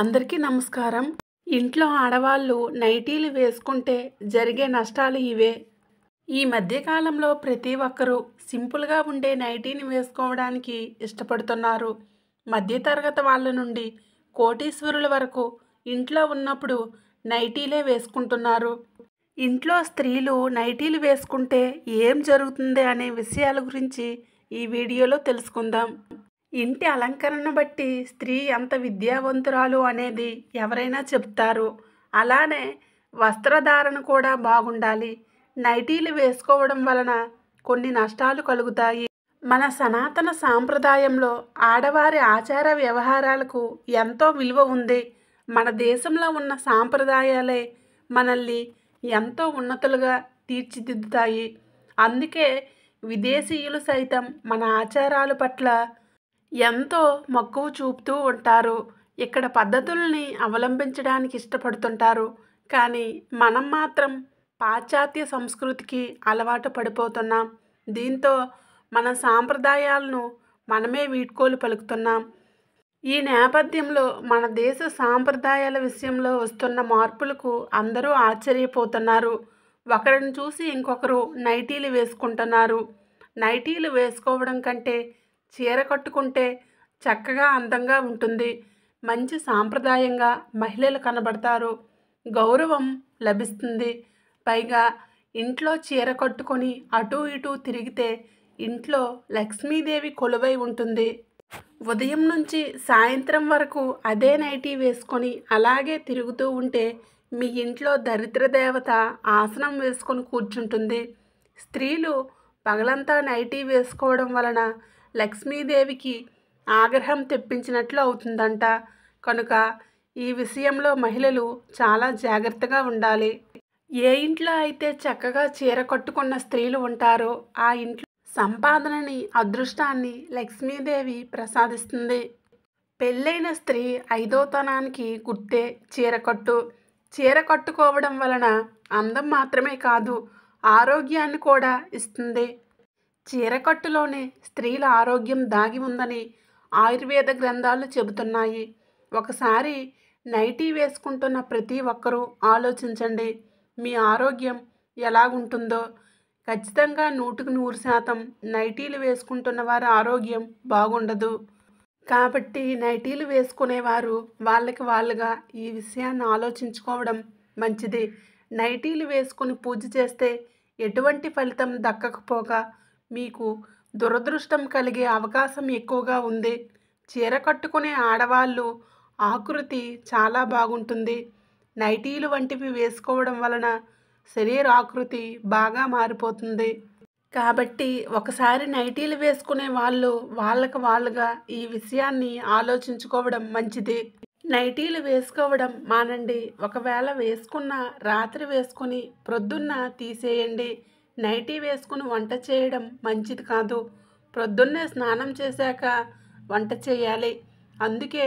అందరికీ నమస్కారం ఇంట్లో ఆడవాళ్ళు నైటీలు వేసుకుంటే జరిగే నష్టాలు ఇవే ఈ మధ్యకాలంలో ప్రతి ఒక్కరూ సింపుల్గా ఉండే నైటీని వేసుకోవడానికి ఇష్టపడుతున్నారు మధ్యతరగతి వాళ్ళ నుండి కోటీశ్వరుల వరకు ఇంట్లో ఉన్నప్పుడు నైటీలే వేసుకుంటున్నారు ఇంట్లో స్త్రీలు నైటీలు వేసుకుంటే ఏం జరుగుతుంది అనే విషయాల గురించి ఈ వీడియోలో తెలుసుకుందాం ఇంటి అలంకరణను బట్టి స్త్రీ ఎంత విద్యావంతురాలు అనేది ఎవరైనా చెప్తారు అలానే వస్త్రధారణ కూడా బాగుండాలి నైటీలు వేసుకోవడం వలన కొన్ని నష్టాలు కలుగుతాయి మన సనాతన సాంప్రదాయంలో ఆడవారి ఆచార వ్యవహారాలకు ఎంతో విలువ ఉంది మన దేశంలో ఉన్న సాంప్రదాయాలే మనల్ని ఎంతో ఉన్నతులుగా తీర్చిదిద్దుతాయి అందుకే విదేశీయులు సైతం మన ఆచారాల పట్ల ఎంతో మక్కువ చూపుతూ ఉంటారు ఇక్కడ పద్ధతుల్ని అవలంబించడానికి ఇష్టపడుతుంటారు కానీ మనం మాత్రం పాశ్చాత్య సంస్కృతికి అలవాటు పడిపోతున్నాం దీంతో మన సాంప్రదాయాలను మనమే వీడ్కోలు పలుకుతున్నాం ఈ నేపథ్యంలో మన దేశ సాంప్రదాయాల విషయంలో వస్తున్న మార్పులకు అందరూ ఆశ్చర్యపోతున్నారు ఒకరిని చూసి ఇంకొకరు నైటీలు వేసుకుంటున్నారు నైటీలు వేసుకోవడం కంటే చీర కట్టుకుంటే చక్కగా అందంగా ఉంటుంది మంచి సాంప్రదాయంగా మహిళలు కనబడతారు గౌరవం లభిస్తుంది పైగా ఇంట్లో చీర కట్టుకొని అటూ ఇటూ తిరిగితే ఇంట్లో లక్ష్మీదేవి కొలువై ఉంటుంది ఉదయం నుంచి సాయంత్రం వరకు అదే నైటీ వేసుకొని అలాగే తిరుగుతూ ఉంటే మీ ఇంట్లో దరిద్ర దేవత ఆసనం వేసుకొని కూర్చుంటుంది స్త్రీలు పగలంతా నైటీ వేసుకోవడం వలన లక్ష్మీదేవికి ఆగ్రహం తెప్పించినట్లు అవుతుందంట కనుక ఈ విషయంలో మహిళలు చాలా జాగ్రత్తగా ఉండాలి ఏ ఇంట్లో అయితే చక్కగా చీర కట్టుకున్న స్త్రీలు ఉంటారో ఆ ఇంట్లో సంపాదనని అదృష్టాన్ని లక్ష్మీదేవి ప్రసాదిస్తుంది పెళ్ళైన స్త్రీ ఐదోతనానికి గుర్తే చీరకట్టు చీర కట్టుకోవడం వలన అందం మాత్రమే కాదు ఆరోగ్యాన్ని కూడా ఇస్తుంది చీరకట్టులోనే స్త్రీల ఆరోగ్యం దాగి ఉందని ఆయుర్వేద గ్రంథాలు చెబుతున్నాయి ఒకసారి నైటీ వేసుకుంటున్న ప్రతి ఒక్కరూ ఆలోచించండి మీ ఆరోగ్యం ఎలా ఉంటుందో ఖచ్చితంగా నూటికి నూరు శాతం నైటీలు వేసుకుంటున్న వారి ఆరోగ్యం బాగుండదు కాబట్టి నైటీలు వేసుకునేవారు వాళ్ళకి వాళ్ళుగా ఈ విషయాన్ని ఆలోచించుకోవడం మంచిది నైటీలు వేసుకుని పూజ చేస్తే ఎటువంటి ఫలితం దక్కకపోగా మీకు దురదృష్టం కలిగే అవకాశం ఎక్కువగా ఉంది చీర కట్టుకునే ఆడవాళ్ళు ఆకృతి చాలా బాగుంటుంది నైటీలు వంటివి వేసుకోవడం వలన శరీర ఆకృతి బాగా మారిపోతుంది కాబట్టి ఒకసారి నైటీలు వేసుకునే వాళ్ళు వాళ్ళకు వాళ్ళుగా ఈ విషయాన్ని ఆలోచించుకోవడం మంచిది నైటీలు వేసుకోవడం మానండి ఒకవేళ వేసుకున్న రాత్రి వేసుకుని ప్రొద్దున్న తీసేయండి నైటీ వేసుకుని వంట చేయడం మంచిది కాదు ప్రొద్దున్నే స్నానం చేశాక వంట చేయాలి అందుకే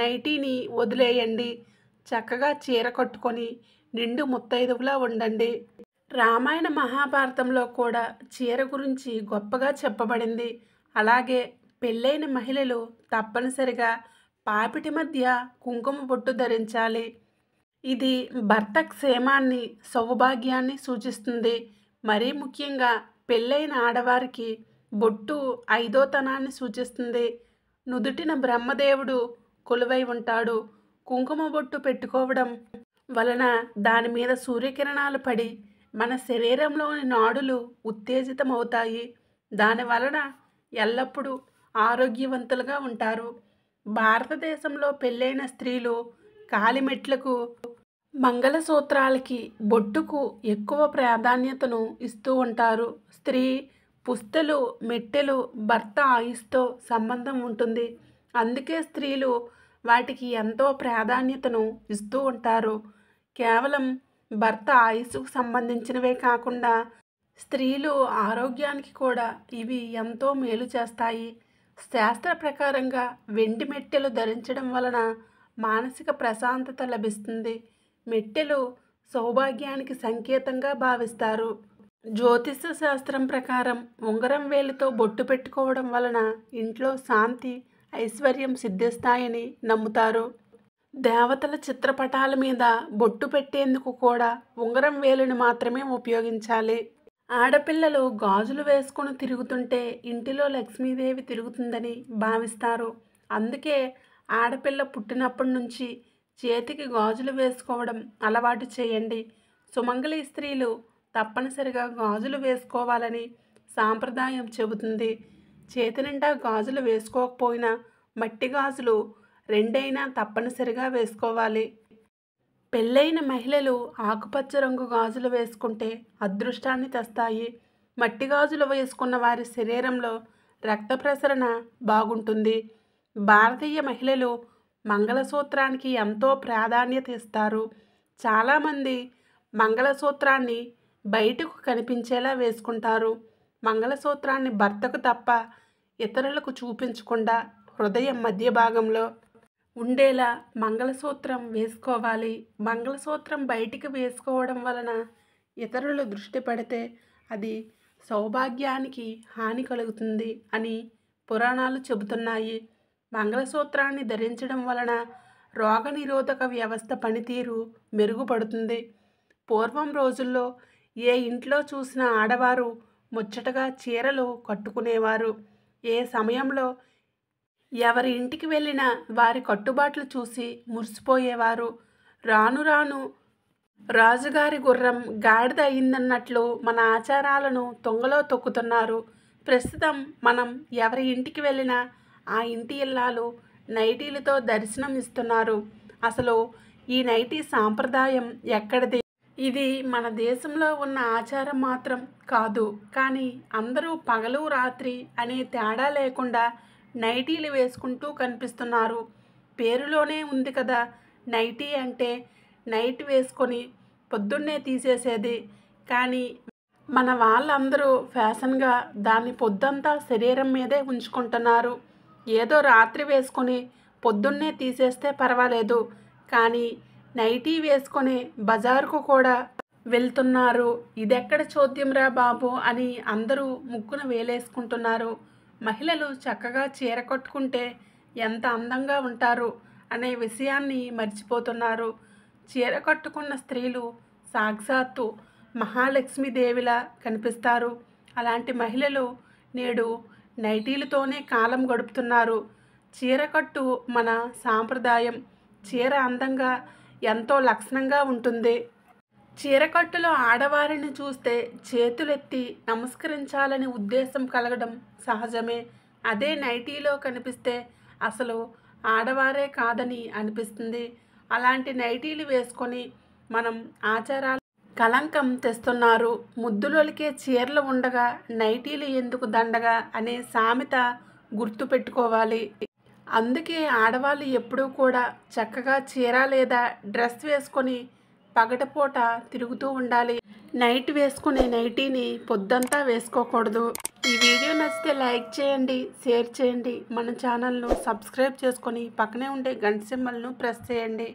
నైటీని వదిలేయండి చక్కగా చీర కట్టుకొని నిండు ముత్తైదువులా ఉండండి రామాయణ మహాభారతంలో కూడా చీర గురించి గొప్పగా చెప్పబడింది అలాగే పెళ్ళైన మహిళలు తప్పనిసరిగా పాపిటి మధ్య కుంకుమ బొట్టు ధరించాలి ఇది భర్త క్షేమాన్ని సౌభాగ్యాన్ని సూచిస్తుంది మరీ ముఖ్యంగా పెళ్ళైన ఆడవారికి బొట్టు ఐదోతనాన్ని సూచిస్తుంది నుదుటిన బ్రహ్మదేవుడు కొలువై ఉంటాడు కుంకుమ బొట్టు పెట్టుకోవడం వలన దాని మీద సూర్యకిరణాలు పడి మన శరీరంలోని నాడులు ఉత్తేజితమవుతాయి దాని వలన ఎల్లప్పుడూ ఆరోగ్యవంతులుగా ఉంటారు భారతదేశంలో పెళ్ళైన స్త్రీలు కాలిమెట్లకు మంగళసూత్రాలకి బొట్టుకు ఎక్కువ ప్రాధాన్యతను ఇస్తూ ఉంటారు స్త్రీ పుస్తలు మెట్టెలు భర్త ఆయుస్తో సంబంధం ఉంటుంది అందుకే స్త్రీలు వాటికి ఎంతో ప్రాధాన్యతను ఇస్తూ ఉంటారు కేవలం భర్త ఆయుస్సుకు సంబంధించినవే కాకుండా స్త్రీలు ఆరోగ్యానికి కూడా ఇవి ఎంతో మేలు చేస్తాయి శాస్త్ర ప్రకారంగా వెండి మెట్టెలు ధరించడం వలన మానసిక ప్రశాంతత లభిస్తుంది మెట్టెలు సౌభాగ్యానికి సంకేతంగా భావిస్తారు జ్యోతిష శాస్త్రం ప్రకారం ఉంగరం వేలితో బొట్టు పెట్టుకోవడం వలన ఇంట్లో శాంతి ఐశ్వర్యం సిద్ధిస్తాయని నమ్ముతారు దేవతల చిత్రపటాల మీద బొట్టు పెట్టేందుకు కూడా ఉంగరం వేలుని మాత్రమే ఉపయోగించాలి ఆడపిల్లలు గాజులు వేసుకుని తిరుగుతుంటే ఇంటిలో లక్ష్మీదేవి తిరుగుతుందని భావిస్తారు అందుకే ఆడపిల్ల పుట్టినప్పటి నుంచి చేతికి గాజులు వేసుకోవడం అలవాటు చేయండి సుమంగళి స్త్రీలు తప్పనిసరిగా గాజులు వేసుకోవాలని సాంప్రదాయం చెబుతుంది చేతి నిండా గాజులు వేసుకోకపోయినా మట్టి గాజులు రెండైనా తప్పనిసరిగా వేసుకోవాలి పెళ్ళైన మహిళలు ఆకుపచ్చ రంగు గాజులు వేసుకుంటే అదృష్టాన్ని తెస్తాయి మట్టి గాజులు వేసుకున్న వారి శరీరంలో రక్త ప్రసరణ బాగుంటుంది భారతీయ మహిళలు మంగళసూత్రానికి ఎంతో ప్రాధాన్యత ఇస్తారు చాలామంది మంగళసూత్రాన్ని బయటకు కనిపించేలా వేసుకుంటారు మంగళసూత్రాన్ని భర్తకు తప్ప ఇతరులకు చూపించకుండా హృదయం మధ్య భాగంలో ఉండేలా మంగళసూత్రం వేసుకోవాలి మంగళసూత్రం బయటికి వేసుకోవడం వలన ఇతరులు దృష్టి పడితే అది సౌభాగ్యానికి హాని కలుగుతుంది అని పురాణాలు చెబుతున్నాయి మంగళసూత్రాన్ని ధరించడం వలన రోగనిరోధక వ్యవస్థ పనితీరు మెరుగుపడుతుంది పూర్వం రోజుల్లో ఏ ఇంట్లో చూసిన ఆడవారు ముచ్చటగా చీరలు కట్టుకునేవారు ఏ సమయంలో ఎవరి ఇంటికి వెళ్ళినా వారి కట్టుబాట్లు చూసి మురిసిపోయేవారు రాను రాను రాజుగారి గుర్రం గాడిద అయిందన్నట్లు మన ఆచారాలను తొంగలో తొక్కుతున్నారు ప్రస్తుతం మనం ఎవరి ఇంటికి వెళ్ళినా ఆ ఇంటి ఇల్లాలు నైటీలతో దర్శనం ఇస్తున్నారు అసలు ఈ నైటీ సాంప్రదాయం ఎక్కడిది ఇది మన దేశంలో ఉన్న ఆచారం మాత్రం కాదు కానీ అందరూ పగలు రాత్రి అనే తేడా లేకుండా నైటీలు వేసుకుంటూ కనిపిస్తున్నారు పేరులోనే ఉంది కదా నైటీ అంటే నైట్ వేసుకొని పొద్దున్నే తీసేసేది కానీ మన వాళ్ళందరూ ఫ్యాషన్గా దాన్ని పొద్దంతా శరీరం మీదే ఉంచుకుంటున్నారు ఏదో రాత్రి వేసుకొని పొద్దున్నే తీసేస్తే పర్వాలేదు కానీ నైటీ వేసుకొని బజారుకు కూడా వెళ్తున్నారు ఇదెక్కడ చోద్యంరా బాబు అని అందరూ ముక్కున వేలేసుకుంటున్నారు మహిళలు చక్కగా చీర కట్టుకుంటే ఎంత అందంగా ఉంటారు అనే విషయాన్ని మర్చిపోతున్నారు చీర కట్టుకున్న స్త్రీలు సాక్షాత్తు మహాలక్ష్మీదేవిలా కనిపిస్తారు అలాంటి మహిళలు నేడు నైటీలతోనే కాలం గడుపుతున్నారు చీరకట్టు మన సాంప్రదాయం చీర అందంగా ఎంతో లక్షణంగా ఉంటుంది చీరకట్టులో ఆడవారిని చూస్తే చేతులెత్తి నమస్కరించాలని ఉద్దేశం కలగడం సహజమే అదే నైటీలో కనిపిస్తే అసలు ఆడవారే కాదని అనిపిస్తుంది అలాంటి నైటీలు వేసుకొని మనం ఆచారాలు కలంకం తెస్తున్నారు ముద్దులొలికే చీరలు ఉండగా నైటీలు ఎందుకు దండగా అనే సామెత గుర్తుపెట్టుకోవాలి అందుకే ఆడవాళ్ళు ఎప్పుడూ కూడా చక్కగా చీర లేదా డ్రెస్ వేసుకొని పగటపూట తిరుగుతూ ఉండాలి నైట్ వేసుకునే నైటీని పొద్దంతా వేసుకోకూడదు ఈ వీడియో నచ్చితే లైక్ చేయండి షేర్ చేయండి మన ఛానల్ను సబ్స్క్రైబ్ చేసుకొని పక్కనే ఉండే గంట సింబల్ను ప్రెస్ చేయండి